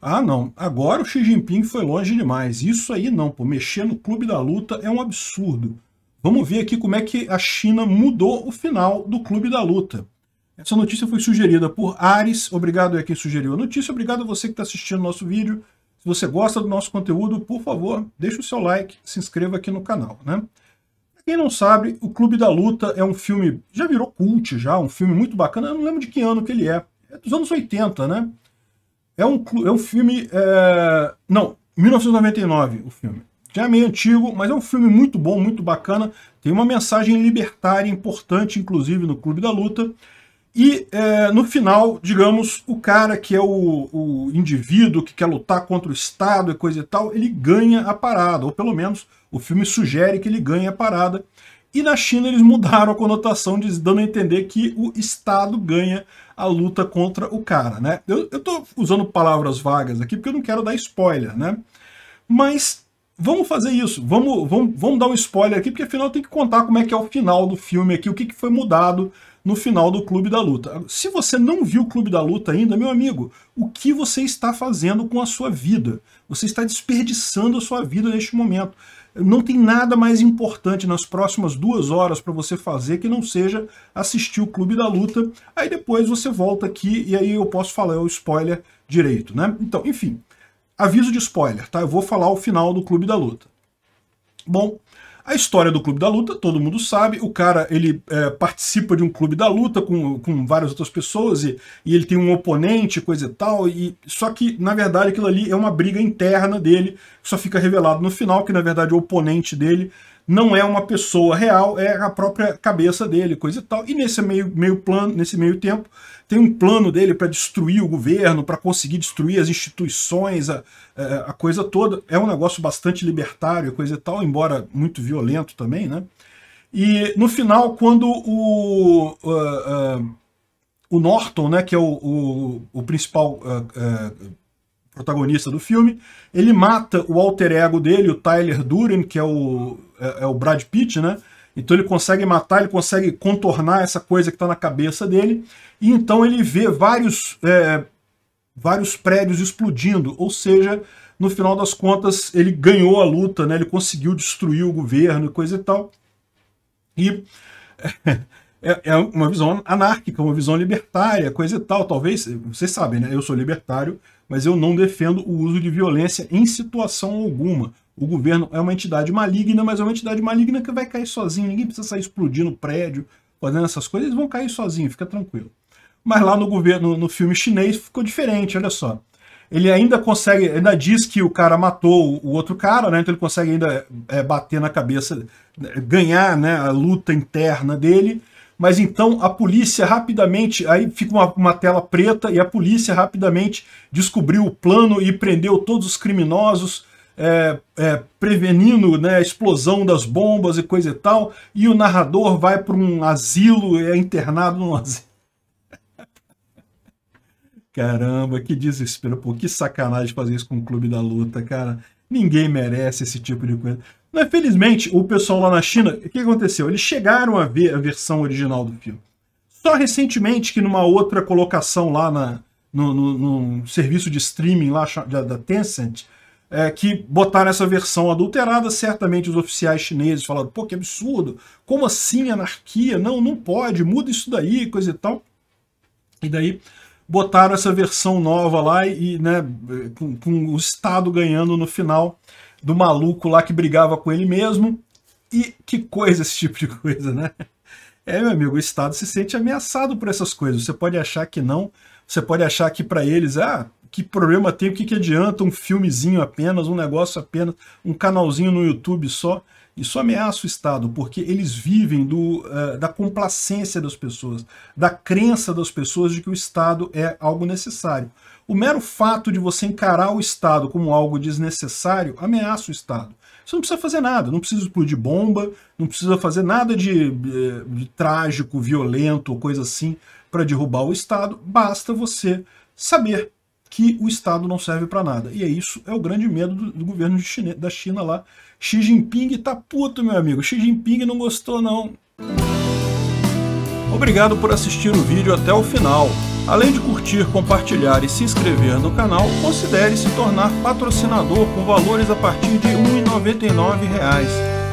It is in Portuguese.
Ah, não, agora o Xi Jinping foi longe demais. Isso aí não, pô, mexer no clube da luta é um absurdo. Vamos ver aqui como é que a China mudou o final do clube da luta. Essa notícia foi sugerida por Ares. Obrigado a quem sugeriu a notícia. Obrigado a você que está assistindo nosso vídeo. Se você gosta do nosso conteúdo, por favor, deixe o seu like, se inscreva aqui no canal. Né? Pra quem não sabe, O Clube da Luta é um filme, já virou cult já, um filme muito bacana. Eu não lembro de que ano que ele é. É dos anos 80, né? É um, é um filme. É... Não, 1999 o filme. Já é meio antigo, mas é um filme muito bom, muito bacana. Tem uma mensagem libertária importante, inclusive, no Clube da Luta. E é, no final, digamos, o cara que é o, o, indivíduo que quer lutar contra o Estado e coisa e tal, ele ganha a parada, ou pelo menos o filme sugere que ele ganha a parada. E na China eles mudaram a conotação, dando a entender que o Estado ganha a luta contra o cara, né? Eu, estou usando palavras vagas aqui porque eu não quero dar spoiler, né? Mas vamos fazer isso, vamos, vamos, vamos dar um spoiler aqui, porque afinal tem que contar como é que é o final do filme aqui, o que, que foi mudado no final do Clube da Luta. Se você não viu o Clube da Luta ainda, meu amigo, o que você está fazendo com a sua vida? Você está desperdiçando a sua vida neste momento. Não tem nada mais importante nas próximas duas horas para você fazer que não seja assistir o Clube da Luta. Aí depois você volta aqui e aí eu posso falar o spoiler direito, né? Então, enfim, aviso de spoiler, tá? Eu vou falar o final do Clube da Luta. Bom, a história do Clube da Luta, todo mundo sabe, o cara ele é, participa de um Clube da Luta com, com várias outras pessoas e, e ele tem um oponente, coisa e tal, e, só que na verdade aquilo ali é uma briga interna dele, só fica revelado no final que na verdade o oponente dele não é uma pessoa real, é a própria cabeça dele, coisa e tal. E nesse meio, meio plano, nesse meio tempo, tem um plano dele para destruir o governo, para conseguir destruir as instituições, a, é, a, coisa toda. É um negócio bastante libertário, coisa e tal, embora muito violento também, né? E no final, quando o, uh, uh, o Norton, né, que é o, o, o principal uh, protagonista do filme, ele mata o alter ego dele, o Tyler Durden, que é o, é, é o Brad Pitt, né? Então ele consegue matar, ele consegue contornar essa coisa que está na cabeça dele, e então ele vê vários, é, vários prédios explodindo, ou seja, no final das contas ele ganhou a luta, né? ele conseguiu destruir o governo e coisa e tal. E é, é, uma visão anárquica, uma visão libertária, coisa e tal. Talvez, vocês sabem, né? Eu sou libertário, mas eu não defendo o uso de violência em situação alguma. O governo é uma entidade maligna, mas é uma entidade maligna que vai cair sozinho. Ninguém precisa sair explodindo prédio, fazendo essas coisas. Eles vão cair sozinho, fica tranquilo. Mas lá no governo, no filme chinês, ficou diferente, olha só. Ele ainda consegue, ainda diz que o cara matou o outro cara, né? Então ele consegue ainda é, bater na cabeça, ganhar né, a luta interna dele mas então a polícia rapidamente, aí fica uma, uma tela preta e a polícia rapidamente descobriu o plano e prendeu todos os criminosos, é, é, prevenindo né, a explosão das bombas e coisa e tal, e o narrador vai para um asilo, é internado num asilo. Caramba, que desespero, pô, que sacanagem fazer isso com o Clube da Luta, cara. Ninguém merece esse tipo de coisa. Mas felizmente, o pessoal lá na China, o que aconteceu? Eles chegaram a ver a versão original do filme. Só recentemente que numa outra colocação lá na, no, no, no serviço de streaming lá da, Tencent, é, que botaram essa versão adulterada, certamente os oficiais chineses falaram, pô, que absurdo, como assim anarquia? Não, não pode, muda isso daí, coisa e tal. E daí botaram essa versão nova lá e, né, com, com o Estado ganhando no final do maluco lá que brigava com ele mesmo. E que coisa esse tipo de coisa, né? É, meu amigo, o Estado se sente ameaçado por essas coisas. Você pode achar que não, você pode achar que para eles, ah, que problema tem? O que, que adianta um filmezinho apenas, um negócio apenas, um canalzinho no YouTube só? Isso ameaça o Estado, porque eles vivem do, uh, da complacência das pessoas, da crença das pessoas de que o Estado é algo necessário. O mero fato de você encarar o Estado como algo desnecessário ameaça o Estado. Você não precisa fazer nada, não precisa explodir bomba, não precisa fazer nada de, de, eh, de trágico, violento, coisa assim, para derrubar o Estado. Basta você saber que o Estado não serve para nada. E é isso, é o grande medo do, do governo China, da China lá. Xi Jinping tá puto, meu amigo. Xi Jinping não gostou, não. Obrigado por assistir o vídeo até o final. Além de curtir, compartilhar e se inscrever no canal, considere se tornar patrocinador com valores a partir de R$ 1,99